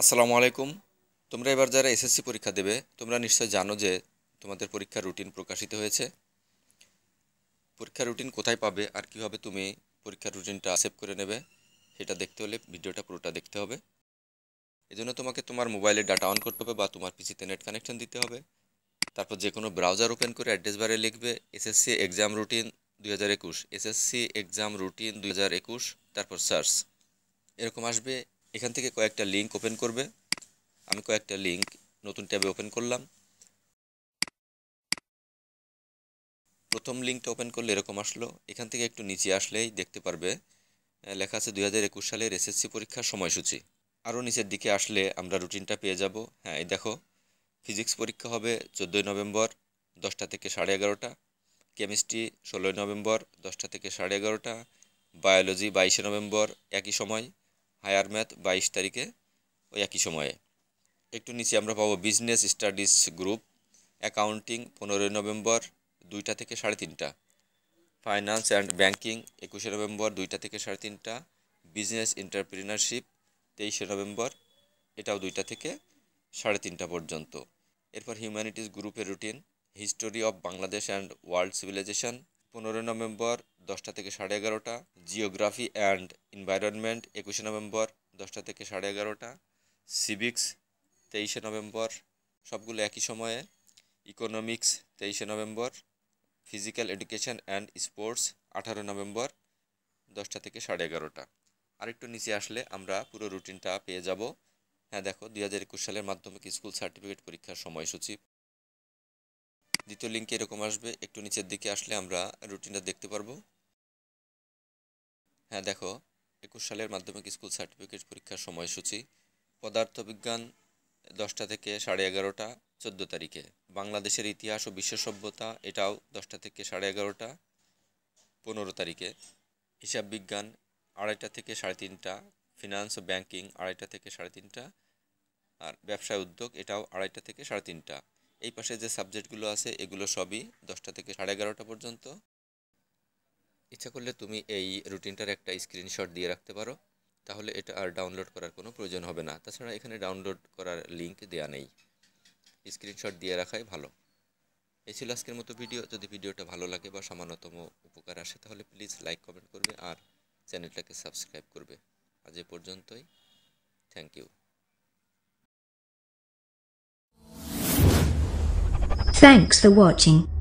আসসালামু আলাইকুম তোমরা এবার যারা এসএসসি পরীক্ষা দেবে তোমরা নিশ্চয় জানো যে তোমাদের পরীক্ষার রুটিন প্রকাশিত হয়েছে পরীক্ষার রুটিন কোথায় পাবে আর কীভাবে তুমি পরীক্ষার রুটিনটা অ্যাসেপ্ট করে নেবে সেটা দেখতে হলে ভিডিওটা পুরোটা দেখতে হবে এজন্য তোমাকে তোমার মোবাইলে ডাটা অন করতে হবে বা তোমার পিসিতে নেট কানেকশন দিতে হবে তারপর যে কোনো ব্রাউজার ওপেন করে অ্যাড্রেস বারে লিখবে এসএসসি এক্সাম রুটিন দু হাজার একুশ এসএসসি এক্সাম রুটিন দু হাজার একুশ তারপর সার্চ এরকম আসবে এখান থেকে কয়েকটা লিঙ্ক ওপেন করবে আমি কয়েকটা লিঙ্ক নতুন ট্যাবে ওপেন করলাম প্রথম লিঙ্কটা ওপেন করলে এরকম আসলো এখান থেকে একটু নিচে আসলেই দেখতে পারবে লেখা আছে দুই হাজার একুশ সালের এসএসসি পরীক্ষার সময়সূচি আরও নিচের দিকে আসলে আমরা রুটিনটা পেয়ে যাব হ্যাঁ এই দেখো ফিজিক্স পরীক্ষা হবে চোদ্দোই নভেম্বর দশটা থেকে সাড়ে এগারোটা কেমিস্ট্রি ষোলোই নভেম্বর দশটা থেকে সাড়ে এগারোটা বায়োলজি বাইশে নভেম্বর একই সময় হায়ার ম্যাথ বাইশ তারিখে ওই একই সময়ে একটু নিচে আমরা পাবো বিজনেস স্টাডিজ গ্রুপ অ্যাকাউন্টিং পনেরোই নভেম্বর দুইটা থেকে সাড়ে তিনটা ফাইন্যান্স অ্যান্ড ব্যাঙ্কিং একুশে নভেম্বর দুইটা থেকে সাড়ে তিনটা বিজনেস এন্টারপ্রিনারশিপ তেইশে নভেম্বর এটাও দুইটা থেকে সাড়ে তিনটা পর্যন্ত এরপর হিউম্যানিটিস গ্রুপের routine history of Bangladesh and world civilization পনেরোই নভেম্বর দশটা থেকে সাড়ে এগারোটা জিওগ্রাফি অ্যান্ড এনভায়রনমেন্ট একুশে নভেম্বর দশটা থেকে সাড়ে এগারোটা সিভিক্স তেইশে নভেম্বর সবগুলো একই সময়ে ইকোনমিক্স তেইশে নভেম্বর ফিজিক্যাল এডুকেশন অ্যান্ড স্পোর্টস আঠারো নভেম্বর দশটা থেকে সাড়ে এগারোটা আরেকটু নিচে আসলে আমরা পুরো রুটিনটা পেয়ে যাব হ্যাঁ দেখো দুই হাজার একুশ সালের মাধ্যমিক স্কুল সার্টিফিকেট পরীক্ষার সময়সূচি দ্বিতীয় লিঙ্কে এরকম আসবে একটু নিচের দিকে আসলে আমরা রুটিনটা দেখতে পারবো হ্যাঁ দেখো একুশ সালের মাধ্যমিক স্কুল সার্টিফিকেট পরীক্ষার সময়সূচি পদার্থবিজ্ঞান দশটা থেকে সাড়ে এগারোটা চোদ্দো তারিখে বাংলাদেশের ইতিহাস ও বিশ্ব সভ্যতা এটাও দশটা থেকে সাড়ে এগারোটা পনেরো তারিখে হিসাব বিজ্ঞান আড়াইটা থেকে সাড়ে তিনটা ফিনান্স ও ব্যাংকিং আড়াইটা থেকে সাড়ে তিনটা আর ব্যবসায় উদ্যোগ এটাও আড়াইটা থেকে সাড়ে তিনটা এই পাশে যে সাবজেক্টগুলো আছে এগুলো সবই দশটা থেকে সাড়ে এগারোটা পর্যন্ত ইচ্ছা করলে তুমি এই রুটিনটার একটা স্ক্রিনশট দিয়ে রাখতে পারো তাহলে এটা আর ডাউনলোড করার কোনো প্রয়োজন হবে না তাছাড়া এখানে ডাউনলোড করার লিঙ্ক দেয়া নেই স্ক্রিনশট দিয়ে রাখাই ভালো এই ছিল আজকের মতো ভিডিও যদি ভিডিওটা ভালো লাগে বা সামান্যতম উপকার আসে তাহলে প্লিজ লাইক কমেন্ট করবে আর চ্যানেলটাকে সাবস্ক্রাইব করবে আজ এ পর্যন্তই thank you Thanks for watching.